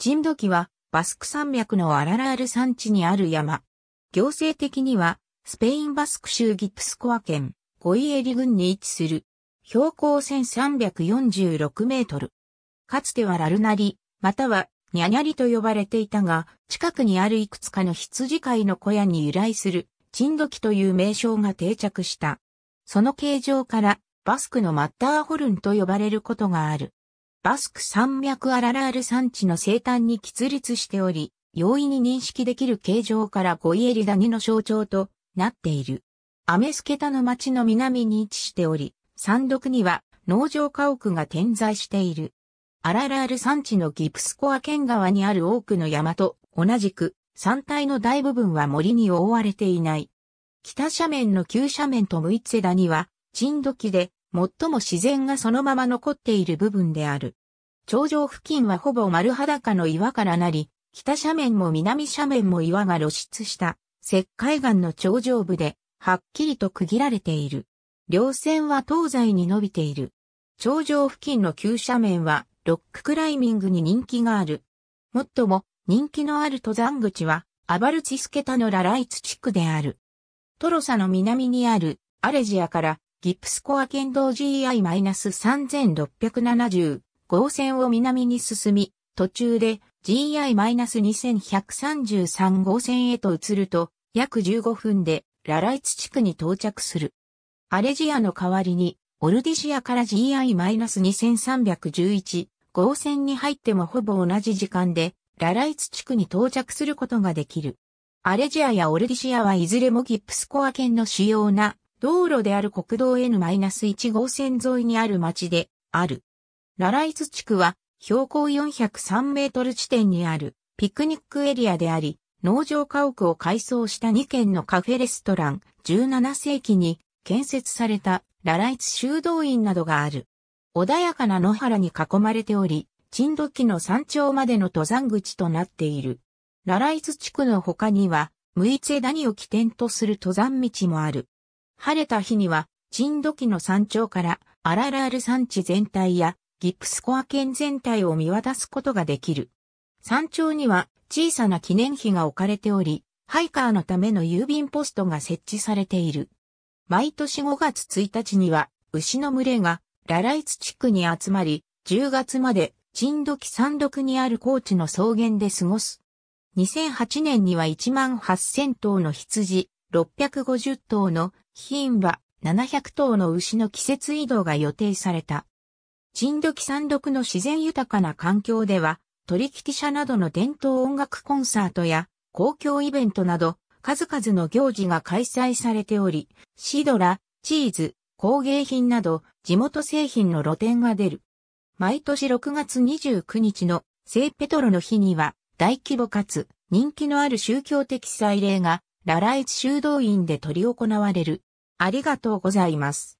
チンドキは、バスク山脈のアララール山地にある山。行政的には、スペインバスク州ギプスコア県、ゴイエリ郡に位置する。標高1346メートル。かつてはラルナリ、またはニャニャリと呼ばれていたが、近くにあるいくつかの羊飼いの小屋に由来する、チンドキという名称が定着した。その形状から、バスクのマッターホルンと呼ばれることがある。バスク山脈アララール山地の生誕に喫立しており、容易に認識できる形状からゴイエリニの象徴となっている。アメスケタの町の南に位置しており、山麓には農場家屋が点在している。アララール山地のギプスコア県側にある多くの山と同じく山体の大部分は森に覆われていない。北斜面の急斜面とムイツェダには、チンドキで最も自然がそのまま残っている部分である。頂上付近はほぼ丸裸の岩からなり、北斜面も南斜面も岩が露出した石灰岩の頂上部で、はっきりと区切られている。稜線は東西に伸びている。頂上付近の急斜面はロッククライミングに人気がある。もっとも人気のある登山口はアバルチスケタのラライツ地区である。トロサの南にあるアレジアからギプスコア県道 GI-3670 号線を南に進み、途中で GI-2133 号線へと移ると、約15分でラライツ地区に到着する。アレジアの代わりに、オルディシアから GI-2311 号線に入ってもほぼ同じ時間で、ラライツ地区に到着することができる。アレジアやオルディシアはいずれもギップスコア県の主要な道路である国道 N-1 号線沿いにある町である。ラライズ地区は標高403メートル地点にあるピクニックエリアであり、農場家屋を改装した2軒のカフェレストラン、17世紀に建設されたラライツ修道院などがある。穏やかな野原に囲まれており、珍土器の山頂までの登山口となっている。ラライツ地区の他には、ムイツェ谷を起点とする登山道もある。晴れた日には、珍土器の山頂からアララール山地全体やギプスコア県全体を見渡すことができる。山頂には小さな記念碑が置かれており、ハイカーのための郵便ポストが設置されている。毎年5月1日には牛の群れがラライツ地区に集まり、10月までドキ山麓にある高地の草原で過ごす。2008年には1万8000頭の羊、650頭の牝馬、700頭の牛の季節移動が予定された。新時山麓の自然豊かな環境では、取引者などの伝統音楽コンサートや公共イベントなど、数々の行事が開催されており、シドラ、チーズ、工芸品など地元製品の露店が出る。毎年6月29日の聖ペトロの日には大規模かつ人気のある宗教的祭礼がラライチ修道院で執り行われる。ありがとうございます。